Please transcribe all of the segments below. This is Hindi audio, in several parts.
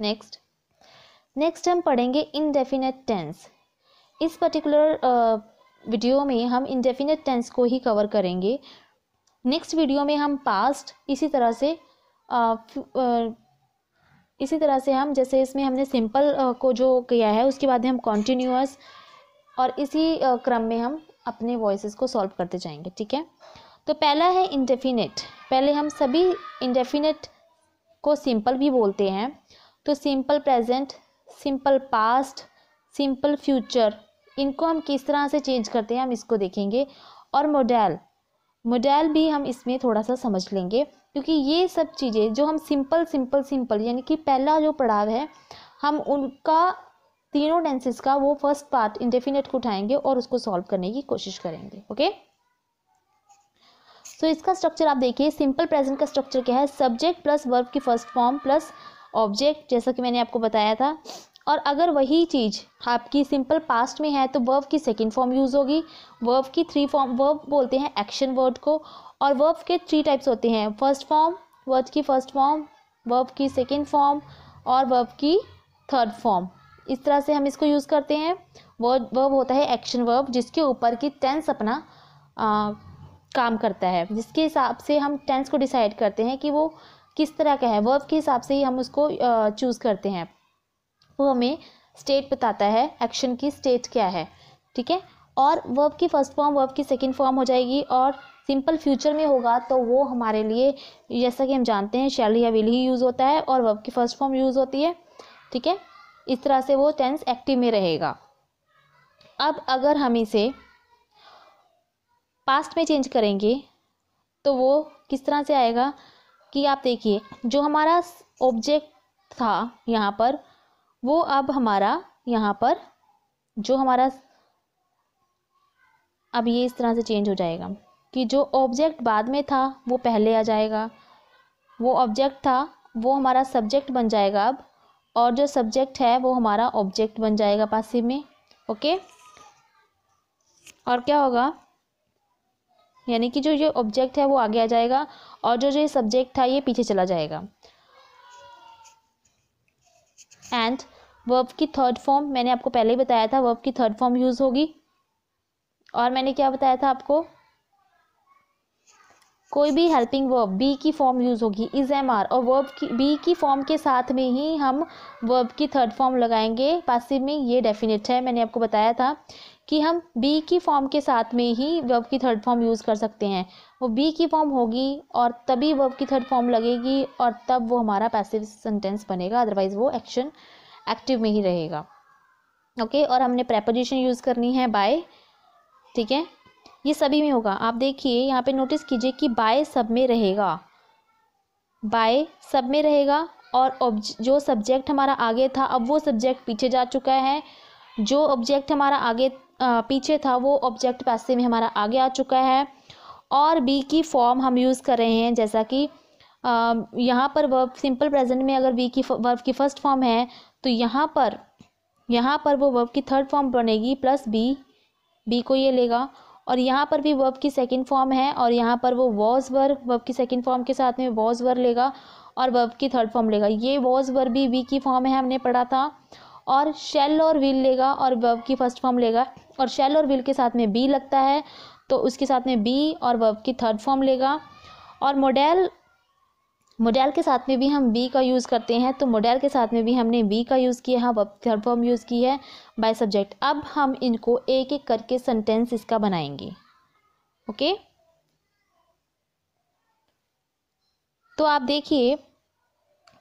नेक्स्ट नेक्स्ट हम पढ़ेंगे इनडेफिनेट टेंस इस पर्टिकुलर वीडियो में हम इनडेफिनेट टेंस को ही कवर करेंगे नेक्स्ट वीडियो में हम पास्ट इसी तरह से आ, इसी तरह से हम जैसे इसमें हमने सिंपल को जो किया है उसके बाद हम कॉन्टीन्यूस और इसी क्रम में हम अपने वॉइस को सॉल्व करते जाएंगे ठीक है तो पहला है इंडेफिनेट पहले हम सभी इंडेफिनेट को सिंपल भी बोलते हैं तो simple present simple past simple future इनको हम किस तरह से चेंज करते हैं हम इसको देखेंगे और मोडल मोडल भी हम इसमें थोड़ा सा समझ लेंगे क्योंकि ये सब चीज़ें जो हम सिंपल सिंपल सिंपल यानी कि पहला जो पड़ाव है हम उनका तीनों टेंसेस का वो फर्स्ट पार्ट इंडेफिनेट को उठाएंगे और उसको सॉल्व करने की कोशिश करेंगे ओके सो so, इसका स्ट्रक्चर आप देखिए सिंपल प्रेजेंट का स्ट्रक्चर क्या है सब्जेक्ट प्लस वर्ब की फर्स्ट फॉर्म प्लस ऑब्जेक्ट जैसा कि मैंने आपको बताया था और अगर वही चीज़ आपकी सिंपल पास्ट में है तो वर्ब की सेकंड फॉर्म यूज़ होगी वर्ब की थ्री फॉर्म वर्ब बोलते हैं एक्शन वर्ड को और वर्ब के थ्री टाइप्स होते हैं फर्स्ट फॉर्म वर्ड की फर्स्ट फॉर्म वर्ब की सेकेंड फॉर्म और वर्ब की थर्ड फॉर्म इस तरह से हम इसको यूज़ करते हैं वर्ड वर्ब होता है एक्शन वर्ब जिसके ऊपर की टेंस अपना आ, काम करता है जिसके हिसाब से हम टेंस को डिसाइड करते हैं कि वो किस तरह का है वर्ब के हिसाब से ही हम उसको चूज़ करते हैं वो हमें स्टेट बताता है एक्शन की स्टेट क्या है ठीक है और वर्ब की फर्स्ट फॉर्म वर्ब की सेकंड फॉर्म हो जाएगी और सिंपल फ्यूचर में होगा तो वो हमारे लिए जैसा कि हम जानते हैं शैल या विल ही यूज़ होता है और वर्ब की फर्स्ट फॉर्म यूज़ होती है ठीक है इस तरह से वो टेंस एक्टिव में रहेगा अब अगर हम इसे पास्ट में चेंज करेंगे तो वो किस तरह से आएगा कि आप देखिए जो हमारा ऑब्जेक्ट था यहाँ पर वो अब हमारा यहाँ पर जो हमारा अब ये इस तरह से चेंज हो जाएगा कि जो ऑब्जेक्ट बाद में था वो पहले आ जाएगा वो ऑब्जेक्ट था वो हमारा सब्जेक्ट बन जाएगा अब और जो सब्जेक्ट है वो हमारा ऑब्जेक्ट बन जाएगा पासिव में ओके और क्या होगा यानी कि जो ये ऑब्जेक्ट है वो आगे आ जाएगा और जो जो ये सब्जेक्ट था ये पीछे चला जाएगा एंड वर्ब की थर्ड फॉर्म मैंने आपको पहले ही बताया था वर्ब की थर्ड फॉर्म यूज़ होगी और मैंने क्या बताया था आपको कोई भी हेल्पिंग वर्ब बी की फॉर्म यूज़ होगी इज़ एम आर और वर्ब की बी की फॉर्म के साथ में ही हम वर्ब की थर्ड फॉर्म लगाएंगे पासिव में ये डेफिनेट है मैंने आपको बताया था कि हम बी की फॉर्म के साथ में ही वर्ब की थर्ड फॉर्म यूज़ कर सकते हैं वो बी की फॉर्म होगी और तभी वर्ब की थर्ड फॉर्म लगेगी और तब वो हमारा पैसिव सेंटेंस बनेगा अदरवाइज़ वो एक्शन एक्टिव में ही रहेगा ओके okay? और हमने प्रेपोजिशन यूज़ करनी है बाय ठीक है ये सभी में होगा आप देखिए यहाँ पे नोटिस कीजिए कि बाय सब में रहेगा बाय सब में रहेगा और जो सब्जेक्ट हमारा आगे था अब वो सब्जेक्ट पीछे जा चुका है जो ऑब्जेक्ट हमारा आगे पीछे था वो ऑब्जेक्ट पैसे में हमारा आगे आ चुका है और बी की फॉर्म हम यूज़ कर रहे हैं जैसा कि यहाँ पर वर्ब सिंपल प्रेजेंट में अगर बी की वर्ब की फर्स्ट फॉर्म है तो यहाँ पर यहाँ पर वो वर्ब की थर्ड फॉर्म बनेगी प्लस बी बी को ये लेगा और यहाँ पर भी वर्ब की सेकंड फॉर्म है और यहाँ पर वो वॉज वर वर्ब की सेकंड फॉर्म के साथ में वॉज वर लेगा और वर्ब की थर्ड फॉर्म लेगा ये वॉज वर भी वी की फॉर्म है हमने पढ़ा था और शेल और विल लेगा और वर्ब की फर्स्ट फॉर्म लेगा और शेल और विल के साथ में बी लगता है तो उसके साथ में बी और वर्ब की थर्ड फॉर्म लेगा और मोडेल मोडेल के साथ में भी हम बी का यूज़ करते हैं तो मोडेल के साथ में भी हमने बी का यूज़ किया है वर्ब थर्ड फॉर्म यूज़ की है बाय सब्जेक्ट अब हम इनको एक एक करके सेंटेंस इसका बनाएंगे ओके तो आप देखिए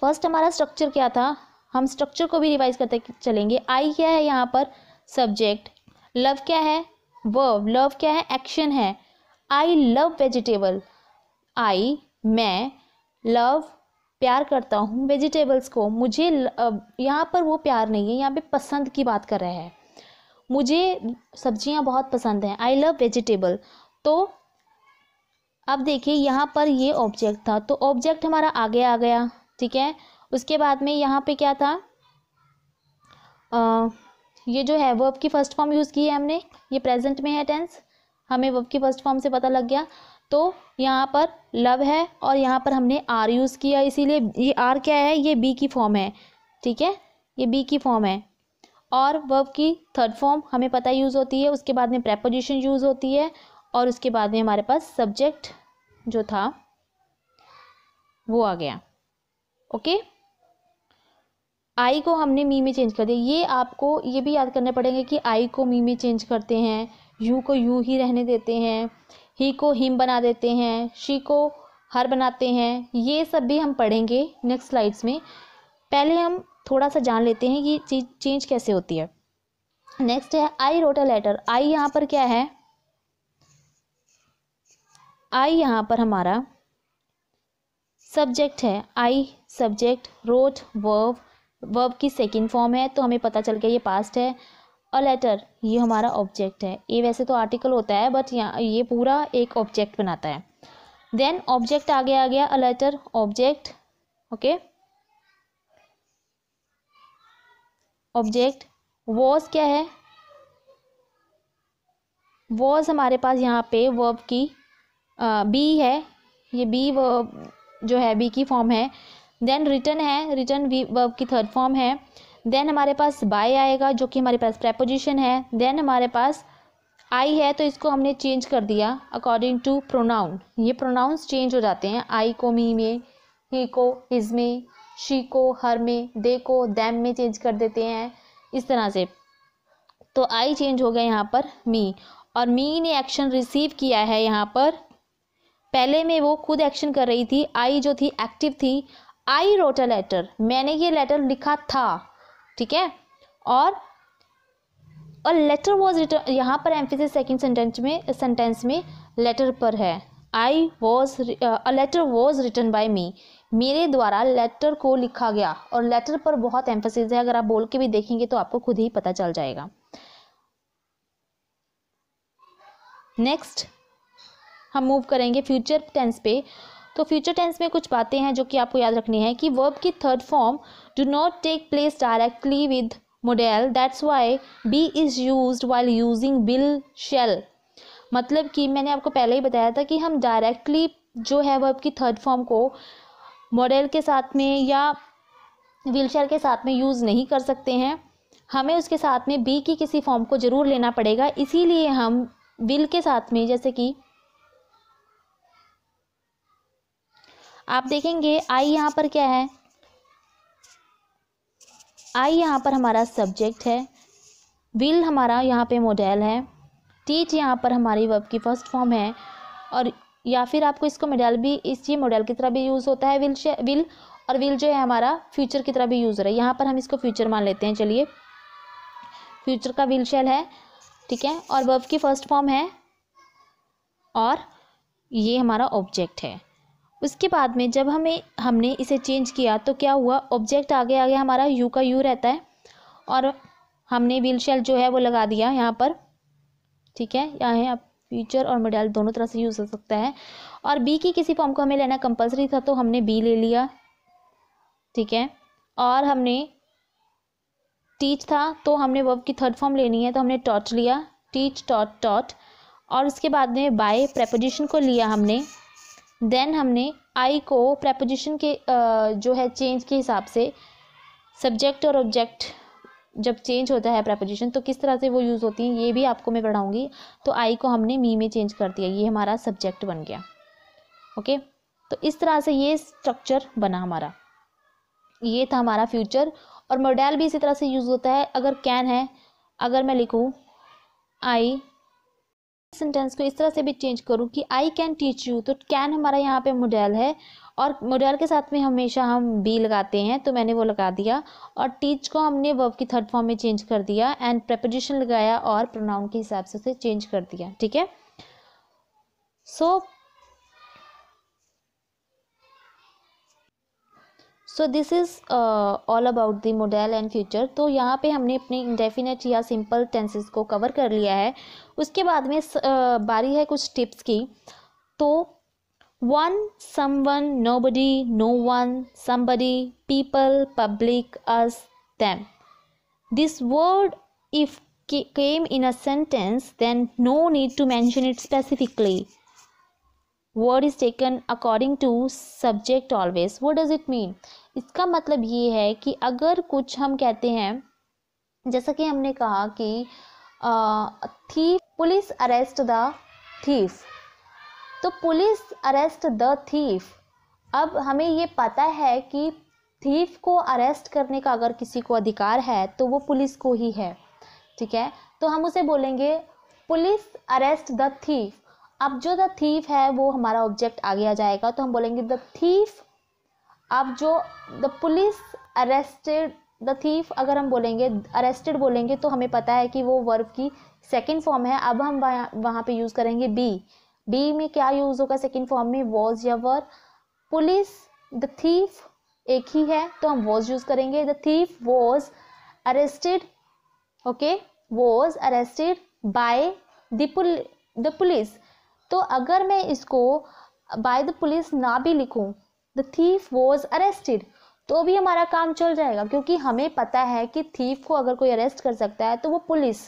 फर्स्ट हमारा स्ट्रक्चर क्या था हम स्ट्रक्चर को भी रिवाइज करते चलेंगे आई क्या है यहाँ पर सब्जेक्ट लव क्या है वर्ब लव क्या है एक्शन है आई लव वेजिटेबल आई मैं लव प्यार करता हूँ वेजिटेबल्स को मुझे यहाँ पर वो प्यार नहीं है यहाँ पे पसंद की बात कर रहा है मुझे सब्जियाँ बहुत पसंद हैं आई लव वेजिटेबल तो अब देखिए यहाँ पर ये ऑब्जेक्ट था तो ऑब्जेक्ट हमारा आगे आ गया ठीक है उसके बाद में यहाँ पे क्या था आ, ये जो है वर्ब की फर्स्ट फॉर्म यूज़ की है हमने ये प्रेजेंट में है टेंस हमें वर्ब की फर्स्ट फॉर्म से पता लग गया तो यहाँ पर लव है और यहाँ पर हमने आर यूज़ किया इसीलिए ये आर क्या है ये बी की फॉर्म है ठीक है ये बी की फॉर्म है और वर्ब की थर्ड फॉर्म हमें पता यूज़ होती है उसके बाद में प्रेपोजिशन यूज़ होती है और उसके बाद में हमारे पास सब्जेक्ट जो था वो आ गया ओके okay? आई को हमने मी में चेंज कर दिया ये आपको ये भी याद करना पड़ेगा कि आई को मी में चेंज करते हैं यू को यू ही रहने देते हैं ही को हिम बना देते हैं शी को हर बनाते हैं ये सब भी हम पढ़ेंगे नेक्स्ट स्लाइड्स में पहले हम थोड़ा सा जान लेते हैं कि चीज चेंज कैसे होती है नेक्स्ट है आई रोट अ लेटर आई यहाँ पर क्या है आई यहाँ पर हमारा सब्जेक्ट है I subject wrote verb verb की सेकेंड फॉर्म है तो हमें पता चल गया ये पास्ट है अ लेटर ये हमारा ऑब्जेक्ट है ये वैसे तो आर्टिकल होता है बट यहाँ ये पूरा एक ऑब्जेक्ट बनाता है देन ऑब्जेक्ट आगे आ गया a letter object okay object was क्या है वॉज हमारे पास यहाँ पे वर्ब की बी है ये बी वर्ब जो है बी की फॉर्म है देन रिटर्न है रिटर्न वर्ब uh, की थर्ड फॉर्म है देन हमारे पास बाय आएगा जो कि हमारे पास प्रेपोजिशन है देन हमारे पास आई है तो इसको हमने चेंज कर दिया अकॉर्डिंग टू प्रोनाउन ये प्रोनाउंस चेंज हो जाते हैं आई को मी में ही को हिज में शी को हर में दे को दैम में चेंज कर देते हैं इस तरह से तो आई चेंज हो गया यहाँ पर मी और मी ने एक्शन रिसीव किया है यहाँ पर पहले में वो खुद एक्शन कर रही थी आई जो थी एक्टिव थी आई रोट अ लेटर मैंने ये लेटर लिखा था ठीक है और अ लेटर वॉज रिटर्न यहाँ पर एम्फिसिस सेकेंड सेंटेंस में सेंटेंस में लेटर पर है I was a letter was written by me मेरे द्वारा लेटर को लिखा गया और लेटर पर बहुत एम्फोसिस है अगर आप बोल के भी देखेंगे तो आपको खुद ही पता चल जाएगा नेक्स्ट हम मूव करेंगे फ्यूचर टेंस पे तो फ्यूचर टेंस में कुछ बातें हैं जो कि आपको याद रखनी है कि वर्ब की third form do not take place directly with modal that's why be is use while using will shall मतलब कि मैंने आपको पहले ही बताया था कि हम डायरेक्टली जो है वर्ब की थर्ड फॉर्म को मॉडल के साथ में या व्हील के साथ में यूज़ नहीं कर सकते हैं हमें उसके साथ में बी की किसी फॉर्म को ज़रूर लेना पड़ेगा इसीलिए हम विल के साथ में जैसे कि आप देखेंगे आई यहाँ पर क्या है आई यहाँ पर हमारा सब्जेक्ट है विल हमारा यहाँ पे मॉडल है टीच यहाँ पर हमारी वर्ब की फर्स्ट फॉर्म है और या फिर आपको इसको मॉडल भी इसी मॉडल की तरह भी यूज़ होता है विल विल और विल जो है हमारा फ्यूचर की तरह भी यूज़ रहा है यहाँ पर हम इसको फ्यूचर मान लेते हैं चलिए फ्यूचर का विल शेल है ठीक है और वर्ब की फर्स्ट फॉर्म है और ये हमारा ऑब्जेक्ट है उसके बाद में जब हमें हमने इसे चेंज किया तो क्या हुआ ऑब्जेक्ट आगे आगे हमारा यू का यू रहता है और हमने व्हील शेल जो है वो लगा दिया यहाँ पर ठीक है यहाँ है आप फ्यूचर और मेडल दोनों तरह से यूज़ हो सकता है और बी की किसी फॉर्म को हमें लेना कंपलसरी था तो हमने बी ले लिया ठीक है और हमने टीच था तो हमने वर्ब की थर्ड फॉर्म लेनी है तो हमने टॉट लिया टीच टॉट टॉट और उसके बाद में बाय प्रेपोजिशन को लिया हमने देन हमने आई को प्रपोजिशन के जो है चेंज के हिसाब से सब्जेक्ट और ऑब्जेक्ट जब चेंज होता है प्रपोजिशन तो किस तरह से वो यूज़ होती हैं ये भी आपको मैं पढ़ाऊँगी तो आई को हमने मी में चेंज कर दिया ये हमारा सब्जेक्ट बन गया ओके तो इस तरह से ये स्ट्रक्चर बना हमारा ये था हमारा फ्यूचर और मॉडल भी इसी तरह से यूज़ होता है अगर कैन है अगर मैं लिखूँ आई सेंटेंस को इस तरह से भी चेंज करूँ कि आई कैन टीच यू तो कैन हमारा यहाँ पे मॉडल है और मॉडल के साथ में हमेशा हम बी लगाते हैं तो मैंने वो लगा दिया और टीच को हमने वर्ब की थर्ड फॉर्म में चेंज कर दिया एंड प्रपोजिशन लगाया और प्रोनाउन के हिसाब से उसे चेंज कर दिया ठीक है so so this is all about the modal and future तो यहाँ पे हमने अपने इंडेफिनेट या सिंपल टेंसेस को कवर कर लिया है उसके बाद में uh, बारी है कुछ टिप्स की तो one someone nobody no one somebody people public us them this word if came in a sentence then no need to mention it specifically word is taken according to subject always वो डज़ इट मीन इसका मतलब ये है कि अगर कुछ हम कहते हैं जैसा कि हमने कहा कि the police arrest the thief तो पुलिस अरेस्ट द थीफ अब हमें ये पता है कि थीफ को अरेस्ट करने का अगर किसी को अधिकार है तो वो पुलिस को ही है ठीक है तो हम उसे बोलेंगे पुलिस अरेस्ट द थीफ अब जो द थीफ है वो हमारा ऑब्जेक्ट आगे आ जाएगा तो हम बोलेंगे द थीफ अब जो the police arrested the thief अगर हम बोलेंगे अरेस्टेड बोलेंगे तो हमें पता है कि वो वर्ब की सेकेंड फॉर्म है अब हम वहाँ पे यूज़ करेंगे बी बी में क्या यूज़ होगा सेकेंड फॉर्म में वॉज या वर पुलिस द थीफ एक ही है तो हम वॉज यूज़ करेंगे the thief was arrested okay was arrested by the police तो अगर मैं इसको बाय द पुलिस ना भी लिखूं द थीफ वॉज अरेस्टेड तो भी हमारा काम चल जाएगा क्योंकि हमें पता है कि थीफ को अगर कोई अरेस्ट कर सकता है तो वो पुलिस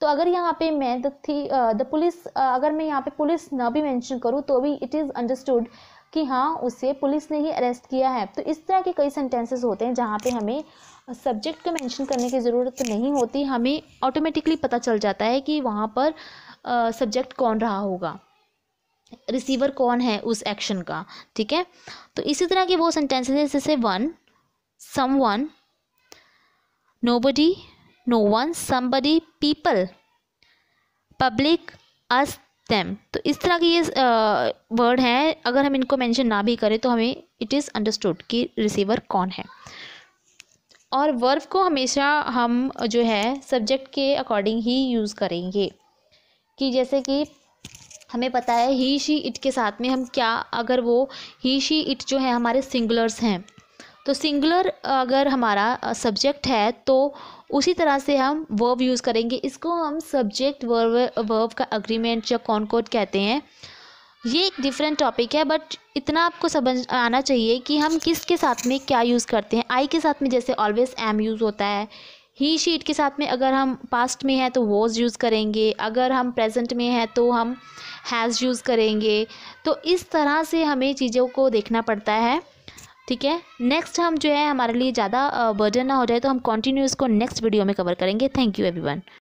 तो अगर यहाँ पे मैं द थी द पुलिस अगर मैं यहाँ पे पुलिस ना भी मेंशन करूँ तो भी इट इज़ अंडरस्टूड कि हाँ उसे पुलिस ने ही अरेस्ट किया है तो इस तरह के कई सेंटेंसेस होते हैं जहाँ पे हमें सब्जेक्ट को मेंशन करने की ज़रूरत नहीं होती हमें ऑटोमेटिकली पता चल जाता है कि वहाँ पर सब्जेक्ट कौन रहा होगा रिसीवर कौन है उस एक्शन का ठीक है तो इसी तरह के वो सेंटेंस हैं जैसे one someone nobody no one somebody people public us them तो इस तरह के ये वर्ड हैं अगर हम इनको मेंशन ना भी करें तो हमें इट इज़ अंडरस्टूड कि रिसीवर कौन है और वर्ब को हमेशा हम जो है सब्जेक्ट के अकॉर्डिंग ही यूज़ करेंगे कि जैसे कि हमें पता है ही शी इट के साथ में हम क्या अगर वो ही शी इट जो है हमारे सिंगुलर्स हैं तो सिंगुलर अगर हमारा सब्जेक्ट है तो उसी तरह से हम वर्ब यूज़ करेंगे इसको हम सब्जेक्ट वर्ब वर्ब का अग्रीमेंट या कॉनकोड कहते हैं ये एक डिफरेंट टॉपिक है बट इतना आपको समझ आना चाहिए कि हम किसके साथ में क्या यूज़ करते हैं आई के साथ में जैसे ऑलवेज एम यूज़ होता है ही शीट के साथ में अगर हम पास्ट में हैं तो वॉज यूज़ करेंगे अगर हम प्रेजेंट में हैं तो हम हैज़ यूज़ करेंगे तो इस तरह से हमें चीज़ों को देखना पड़ता है ठीक है नेक्स्ट हम जो है हमारे लिए ज़्यादा बर्डन ना हो जाए तो हम कॉन्टिन्यू इसको नेक्स्ट वीडियो में कवर करेंगे थैंक यू एवरीवन